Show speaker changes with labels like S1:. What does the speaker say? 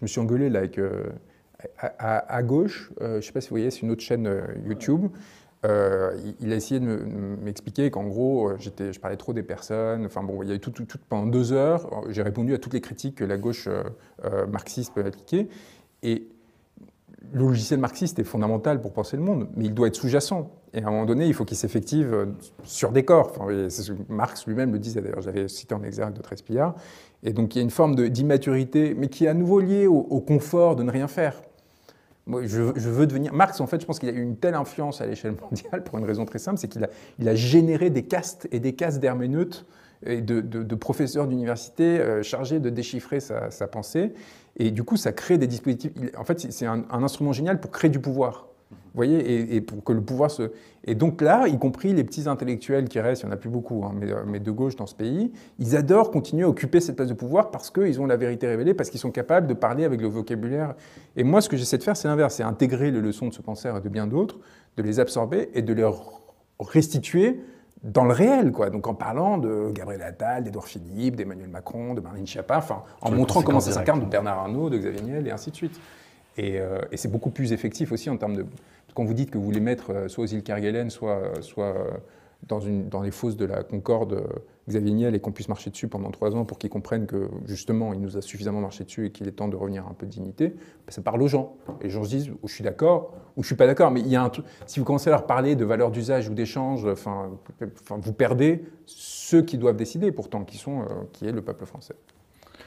S1: je me suis engueulé là euh, avec, à, gauche, euh, je ne sais pas si vous voyez, c'est une autre chaîne euh, YouTube. il a essayé de m'expliquer qu'en gros, je parlais trop des personnes. Enfin bon, il y a eu tout, tout, pendant deux heures, j'ai répondu à toutes les critiques que la gauche marxiste peut appliquer. Et le logiciel marxiste est fondamental pour penser le monde, mais il doit être sous-jacent. Et à un moment donné, il faut qu'il s'effective euh, sur des corps. Enfin, Marx lui-même le disait d'ailleurs, j'avais cité en exergue de Trespillard. Et donc il y a une forme d'immaturité, mais qui est à nouveau liée au, confort de ne rien faire. Moi, je, veux devenir. Marx, en fait, je pense qu'il a eu une telle influence à l'échelle mondiale pour une raison très simple c'est qu'il a, il a généré des castes et des castes d'herméneutes et de, professeurs d'université euh, chargés de déchiffrer sa, pensée. Et du coup, ça crée des dispositifs. En fait, c'est un, instrument génial pour créer du pouvoir. Vous voyez, et, pour que le pouvoir se. Et donc là, y compris les petits intellectuels qui restent, il n'y en a plus beaucoup, hein, mais, euh, mais, de gauche dans ce pays, ils adorent continuer à occuper cette place de pouvoir parce qu'ils ont la vérité révélée, parce qu'ils sont capables de parler avec le vocabulaire. Et moi, ce que j'essaie de faire, c'est l'inverse, c'est intégrer les leçons de ce penseur et de bien d'autres, de les absorber et de leur restituer dans le réel, quoi. Donc en parlant de Gabriel Attal, d'Edouard Philippe, d'Emmanuel Macron, de Marine Schiappa, enfin, en montrant comment ça s'incarne de Bernard Arnault, de Xavier Niel, et ainsi de suite. Euh, et, c'est beaucoup plus effectif aussi en termes de... Quand vous dites que vous voulez mettre euh, soit aux îles Kerguelen, soit, euh, soit dans, les fosses de la Concorde euh, Xavier Niel et qu'on puisse marcher dessus pendant trois ans pour qu'ils comprennent que justement il nous a suffisamment marché dessus et qu'il est temps de revenir à un peu de dignité, ben, ça parle aux gens. Et les gens se disent je suis d'accord ou je suis pas d'accord. Mais si vous commencez à leur parler de valeurs d'usage ou d'échange, vous perdez ceux qui doivent décider pourtant, qui, sont, euh, qui est le peuple français.